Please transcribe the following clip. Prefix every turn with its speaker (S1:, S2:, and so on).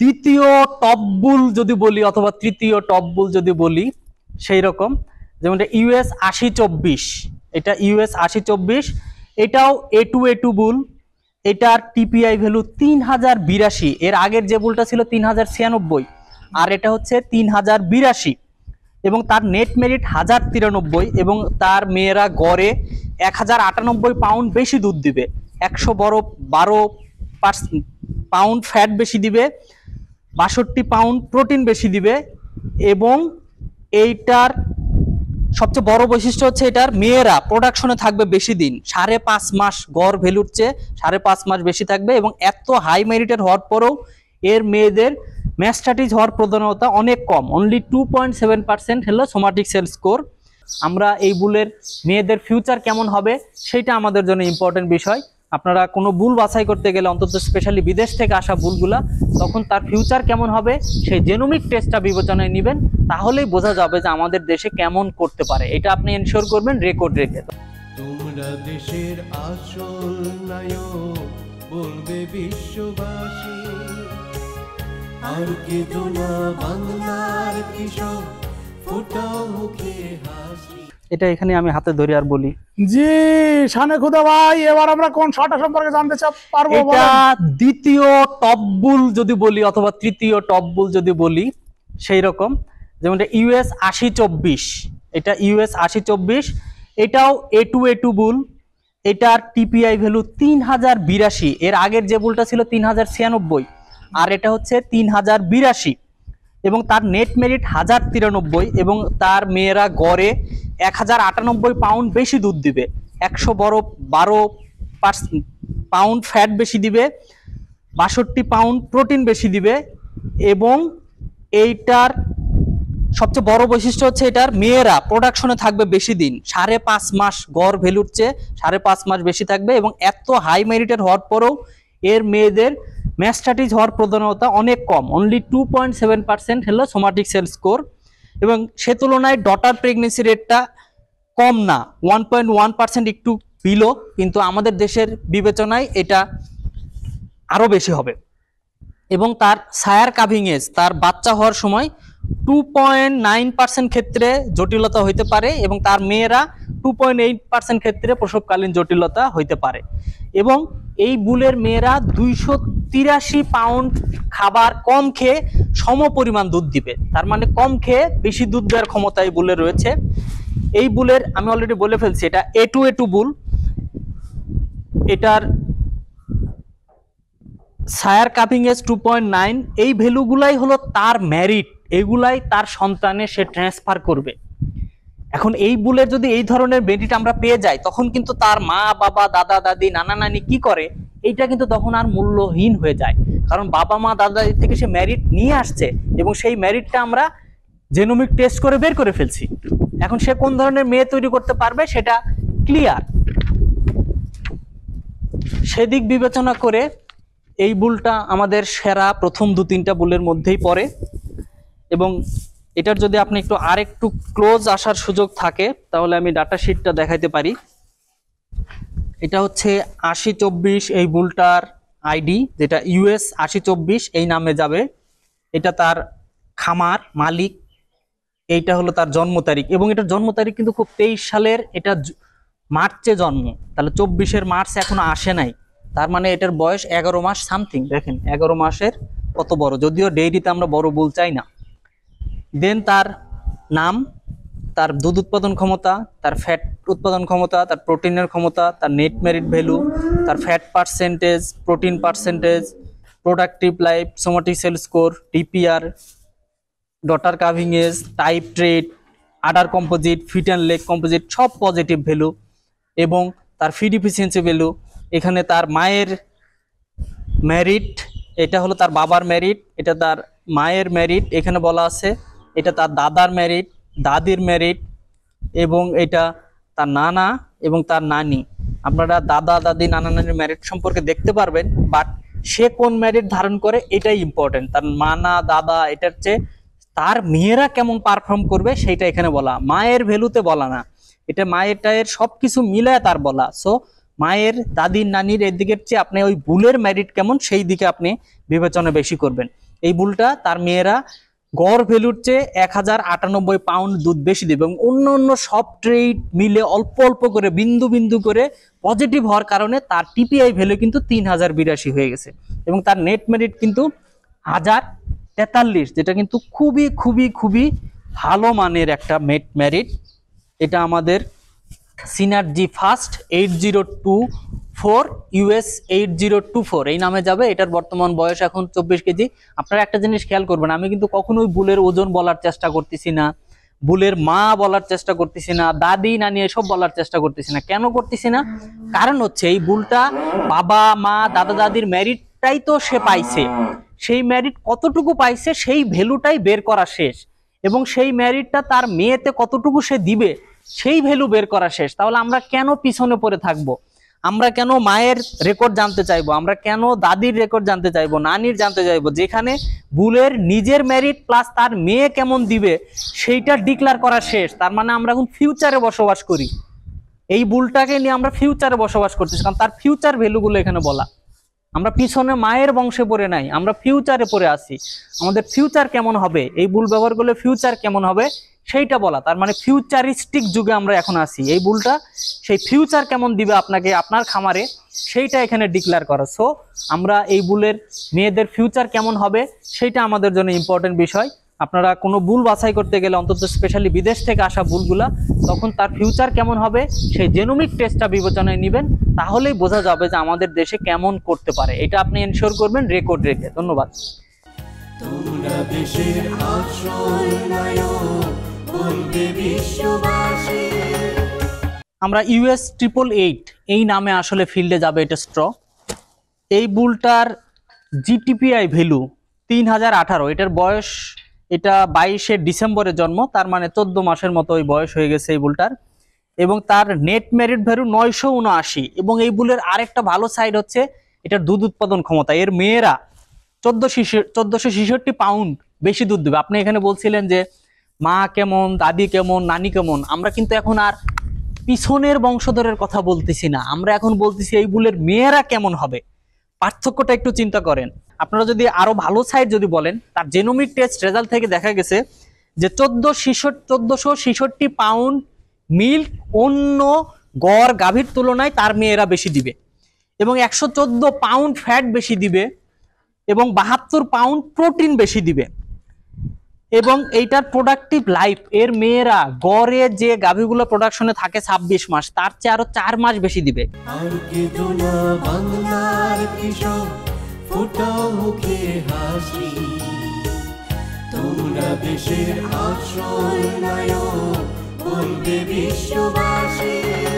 S1: দ্বিতীয় টপবুল যদি বলি অথবা তৃতীয় টপবুল যদি বলি সেই রকম যেমন এটা ইউএস আশি চব্বিশ এটা ইউএস আশি চব্বিশ এটাও এ টু এ টু বুল এটার টিপিআই ভ্যালু তিন হাজার বিরাশি এর আগের যে বুলটা ছিল তিন হাজার ছিয়ানব্বই আর এটা হচ্ছে তিন হাজার বিরাশি এবং তার নেট মেরিট হাজার তিরানব্বই এবং তার মেয়েরা গড়ে এক হাজার আটানব্বই পাউন্ড বেশি দুধ দিবে একশো বড় বারো পাউন্ড ফ্যাট বেশি দিবে বাষট্টি পাউন্ড প্রোটিন বেশি দিবে এবং এইটার সবচেয়ে বড় বৈশিষ্ট্য হচ্ছে এটার মেয়েরা প্রোডাকশনে থাকবে বেশি দিন সাড়ে পাঁচ মাস গড় ভ্যালুর চেয়ে সাড়ে পাঁচ মাস বেশি থাকবে এবং এত হাই মেরিটের হওয়ার পরেও এর মেয়েদের ম্যাস্টাটিস হওয়ার প্রধানতা অনেক কম only two point seven percent হলো সোমাটিক সেল স্কোর আমরা এই বুলের মেয়েদের ফিউচার কেমন হবে সেটা আমাদের জন্য ইম্পর্টেন্ট বিষয় আপনারা কোনো ভুল বাছাই করতে গেলে অন্তত স্পেশালি বিদেশ থেকে আসা ভুলগুলা তখন তার ফিউচার কেমন হবে সেই জেনোমিক টেস্টটা বিবেচনায় নেবেন তাহলেই বোঝা যাবে যে আমাদের দেশে কেমন করতে পারে এটা আপনি এনশিওর করবেন রেকর্ড রেখে তোমরা দেশের আসল বলবে বিশ্ববাসী আর কি হাসি এটা এখানে আমি হাতে ধরে আর বলি জি সানে খুদা ভাই এবার আমরা কোন শটা সম্পর্কে জানতে পারবো এটা দ্বিতীয় টপ যদি বলি অথবা তৃতীয় টপ যদি বলি সেই রকম যেমন এটা ইউএস আশি চব্বিশ এটা ইউএস আশি চব্বিশ এটাও এ টু এ টু বুল এটার টিপিআই ভ্যালু তিন হাজার বিরাশি এর আগের যে বুলটা ছিল তিন হাজার ছিয়ানব্বই আর এটা হচ্ছে তিন হাজার বিরাশি এবং তার নেট মেরিট হাজার তিরানব্বই এবং তার মেয়েরা গড়ে এক হাজার আটানব্বই পাউন্ড বেশি দুধ দিবে একশো বড় বারো পাউন্ড ফ্যাট বেশি দিবে বাষট্টি পাউন্ড প্রোটিন বেশি দিবে এবং এইটার সবচেয়ে বড় বৈশিষ্ট্য হচ্ছে এটার মেয়েরা প্রোডাকশনে থাকবে বেশি দিন সাড়ে পাঁচ মাস গড় ভ্যালুর চেয়ে সাড়ে পাঁচ মাস বেশি থাকবে এবং এত হাই মেরিটের হওয়ার পরেও এর মেয়েদের ম্যাস্টাটিস হওয়ার প্রধানতা অনেক কম only two point seven percent হলো সোমাটিক সেল স্কোর এবং সে তুলনায় ডটার প্রেগনেন্সি রেটটা কম না ওয়ান পয়েন্ট ওয়ান পার্সেন্ট একটু বিলো কিন্তু আমাদের দেশের বিবেচনায় এটা আরও বেশি হবে এবং তার সায়ার কাভিং এজ তার বাচ্চা হওয়ার সময় টু পয়েন্ট নাইন পার্সেন্ট ক্ষেত্রে জটিলতা হইতে পারে এবং তার মেয়েরা টু ক্ষেত্রে প্রসবকালীন জটিলতা হইতে পারে এবং এই বুলের মেয়েরা দুইশো তিরাশি পাউন্ড খাবার কম খেয়ে সম পরিমাণ দুধ দিবে তার মানে কম খেয়ে বেশি দুধ দেওয়ার ক্ষমতা এই বুলে রয়েছে এই বুলের আমি অলরেডি বলে ফেলছি এটা এ টু এ টু বুল এটার sire calving age two point nine এই ভ্যালুগুলাই হলো তার ম্যারিট এগুলাই তার সন্তানে সে ট্রান্সফার করবে এখন এই বুলের যদি এই ধরনের বেডিটা আমরা পেয়ে যাই তখন কিন্তু তার মা বাবা দাদা দাদি নানা নানি কি করে এইটা কিন্তু তখন আর মূল্যহীন হয়ে যায় কারণ বাবা মা দাদা দাদি থেকে সে ম্যারিট নিয়ে আসছে এবং সেই ম্যারিটটা আমরা জেনোমিক টেস্ট করে বের করে ফেলছি এখন সে কোন ধরনের মেয়ে তৈরি করতে পারবে সেটা ক্লিয়ার সেদিক বিবেচনা করে এই বুলটা আমাদের সেরা প্রথম দু তিনটা বুলের মধ্যেই পড়ে এবং এটার যদি আপনি একটু আরেকটু ক্লোজ আসার সুযোগ থাকে তাহলে আমি ডাটা শিটটা দেখাইতে পারি এটা হচ্ছে আশি চব্বিশ এই বুলটার আইডি যেটা ইউএস আশি চব্বিশ এই নামে যাবে এটা তার খামার মালিক এইটা হলো তার জন্ম তারিখ এবং এটার জন্ম তারিখ কিন্তু খুব তেইশ সালের এটা মার্চে জন্ম তাহলে চব্বিশের মার্চ এখনো আসে নাই তার মানে এটার বয়স এগারো মাস সামথিং দেখেন এগারো মাসের কত বড় যদিও ডেইরিতে আমরা বড় বল চাই না দেন তার নাম তার দুধ উৎপাদন ক্ষমতা তার ফ্যাট উৎপাদন ক্ষমতা তার প্রোটিনের ক্ষমতা তার নেট মেরিট ভ্যালু তার fat percentage protein percentage productive life somatic cell score DPR daughter calving age type trait udder composite feet and leg composite সব পজিটিভ ভ্যালু এবং তার ফি ডিফিসিয়েন্সি ভ্যালু এখানে তার মায়ের ম্যারিট এটা হলো তার বাবার ম্যারিট এটা তার মায়ের ম্যারিট এখানে বলা আছে এটা তার দাদার মেরিট দাদির মেরিট এবং এটা তার নানা এবং তার নানি আপনারা দাদা দাদি নানা নানির ম্যারিট সম্পর্কে দেখতে পারবেন বাট সে কোন ম্যারিট ধারণ করে এটাই ইম্পর্টেন্ট তার মানা দাদা এটার চেয়ে তার মেয়েরা কেমন পারফর্ম করবে সেটা এখানে বলা মায়ের ভ্যালুতে বলা না এটা মায়ের টায়ের সব কিছু মিলায় তার বলা সো মায়ের দাদির নানির দিকের চেয়ে আপনি ওই বুলের ম্যারিট কেমন সেই দিকে আপনি বিবেচনা বেশি করবেন এই বুলটা তার মেয়েরা গড় ভ্যালুর চেয়ে এক হাজার আটানব্বই পাউন্ড দুধ বেশি দেবে এবং অন্য অন্য সব ট্রেড মিলে অল্প অল্প করে বিন্দু বিন্দু করে পজিটিভ হওয়ার কারণে তার টিপিআই ভ্যালু কিন্তু তিন হাজার বিরাশি হয়ে গেছে এবং তার নেট মেরিট কিন্তু হাজার তেতাল্লিশ যেটা কিন্তু খুবই খুবই খুবই ভালো মানের একটা মেট মেরিট এটা আমাদের synergy first eight zero two four US eight zero two four এই নামে যাবে এটার বর্তমান বয়স এখন চব্বিশ কেজি আপনারা একটা জিনিস খেয়াল করবেন আমি কিন্তু কখনোই বুলের ওজন বলার চেষ্টা করতেছি না বুলের মা বলার চেষ্টা করতেছি না দাদি নানি এসব বলার চেষ্টা করতেছি না কেন করতেছি না কারণ হচ্ছে এই বুলটা বাবা মা দাদা দাদির ম্যারিটটাই তো সে পাইছে সেই ম্যারিট কতটুকু পাইছে সেই ভ্যালুটাই বের করা শেষ এবং সেই ম্যারিটটা তার মেয়েতে কতটুকু সে দিবে সেই ভ্যালু বের করা শেষ তাহলে আমরা কেন পিছনে পড়ে থাকবো আমরা কেন মায়ের রেকর্ড জানতে চাইবো আমরা কেন দাদির রেকর্ড জানতে চাইবো নানির জানতে চাইবো যেখানে বুলের নিজের ম্যারিট প্লাস তার মেয়ে কেমন দিবে সেইটা ডিক্লার করা শেষ তার মানে আমরা এখন ফিউচারে বসবাস করি এই বুলটাকে নিয়ে আমরা ফিউচারে বসবাস করতেছি কারণ তার ফিউচার ভ্যালুগুলো এখানে বলা আমরা পিছনে মায়ের বংশে পড়ে নাই আমরা ফিউচারে পড়ে আছি আমাদের ফিউচার কেমন হবে এই বুল ব্যবহার করলে ফিউচার কেমন হবে সেইটা বলা তার মানে ফিউচারিস্টিক যুগে আমরা এখন আসি এই বুলটা সেই ফিউচার কেমন দিবে আপনাকে আপনার খামারে সেইটা এখানে ডিক্লেয়ার করা সো আমরা এই বুলের মেয়েদের ফিউচার কেমন হবে সেইটা আমাদের জন্য ইম্পর্টেন্ট বিষয় আপনারা কোনো বুল বাছাই করতে গেলে অন্তত স্পেশালি বিদেশ থেকে আসা বুলগুলা তখন তার ফিউচার কেমন হবে সেই জেনোমিক টেস্টটা বিবেচনায় নেবেন তাহলেই বোঝা যাবে যে আমাদের দেশে কেমন করতে পারে এটা আপনি এনশিওর করবেন রেকর্ড রেখে ধন্যবাদ তোমরা দেশের আসল নায়ক আমরা ইউএস ট্রিপল এইট এই নামে আসলে ফিল্ডে যাবে এটা স্ট্র এই বুলটার জিটিপিআই ভ্যালু তিন হাজার আঠারো এটার বয়স এটা বাইশে ডিসেম্বরে জন্ম তার মানে চোদ্দ মাসের মতো ওই বয়স হয়ে গেছে এই বুলটার এবং তার নেট মেরিট ভ্যালু নয়শো উনআশি এবং এই বুলের আরেকটা ভালো সাইড হচ্ছে এটার দুধ উৎপাদন ক্ষমতা এর মেয়েরা চোদ্দোশো চোদ্দোশো পাউন্ড বেশি দুধ দেবে আপনি এখানে বলছিলেন যে মা কেমন দাদি কেমন নানি কেমন আমরা কিন্তু এখন আর পিছনের বংশধরের কথা বলতেছি না আমরা এখন বলতেছি এই বুলের মেয়েরা কেমন হবে পার্থক্যটা একটু চিন্তা করেন আপনারা যদি আরো ভালো সাইড যদি বলেন তার জেনোমিক টেস্ট রেজাল্ট থেকে দেখা গেছে যে চোদ্দো চোদ্দশো ছিষট্টি পাউন্ড মিল্ক অন্য গড় গাভীর তুলনায় তার মেয়েরা বেশি দিবে এবং একশো পাউন্ড ফ্যাট বেশি দিবে এবং বাহাত্তর পাউন্ড প্রোটিন বেশি দিবে এবং এইটার প্রোডাক্টিভ লাইফ এর মেয়েরা গড়ে যে গাভীগুলো প্রোডাকশনে থাকে ছাব্বিশ মাস তার চেয়ে আরো চার মাস বেশি দিবে বিশ্ববাসী